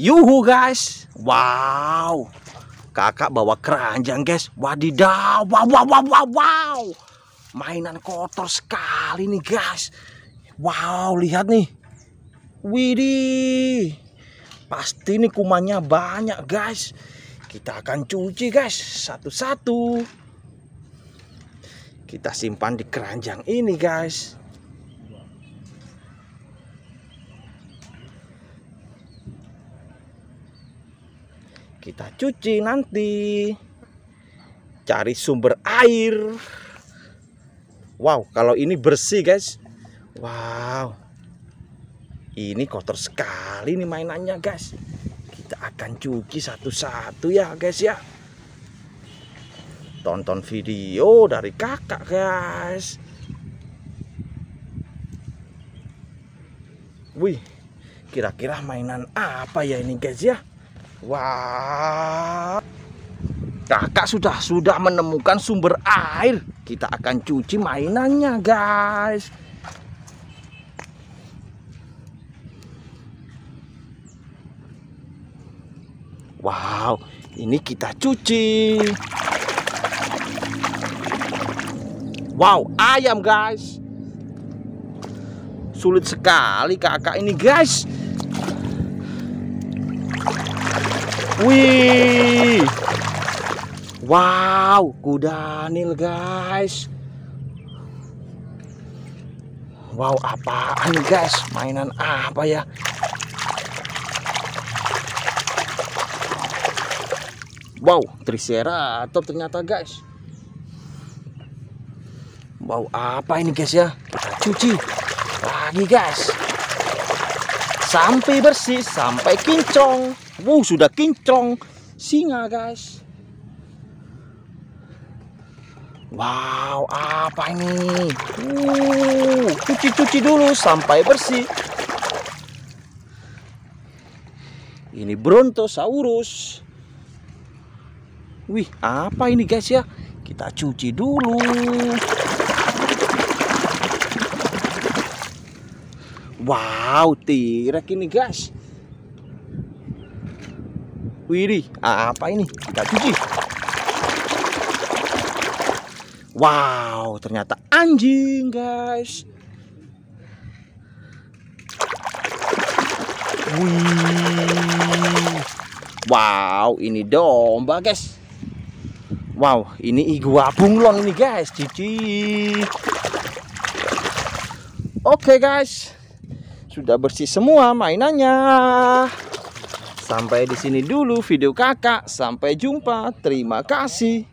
Yuhu guys. Wow. Kakak bawa keranjang guys. Wadidaw. Wow, wow, wow, wow, wow. Mainan kotor sekali nih guys. Wow, lihat nih. Widih. Pasti nih kumannya banyak guys. Kita akan cuci guys. Satu-satu. Kita simpan di keranjang ini guys. kita cuci nanti cari sumber air wow kalau ini bersih guys wow ini kotor sekali nih mainannya guys kita akan cuci satu-satu ya guys ya tonton video dari kakak guys wih kira-kira mainan apa ya ini guys ya Wah. Wow. Kakak sudah sudah menemukan sumber air. Kita akan cuci mainannya, guys. Wow, ini kita cuci. Wow, ayam, guys. Sulit sekali kakak ini, guys. Wih. Wow, kuda nil guys. Wow, apaan guys? Mainan apa ya? Wow, Triceratops ternyata guys. Wow, apa ini guys ya? Kita cuci lagi guys. Sampai bersih, sampai kincong. Wow, sudah kinclong singa, guys. Wow, apa ini? Uh, cuci-cuci dulu sampai bersih. Ini Brontosaurus. Wih, apa ini guys ya? Kita cuci dulu. Wow, tirek ini guys wiri ah, apa ini? Kita cuci. Wow, ternyata anjing, guys. Wih. Wow, ini domba, guys. Wow, ini igua bunglon ini, guys. Cici. Oke, okay, guys. Sudah bersih semua mainannya. Sampai di sini dulu video kakak. Sampai jumpa. Terima kasih.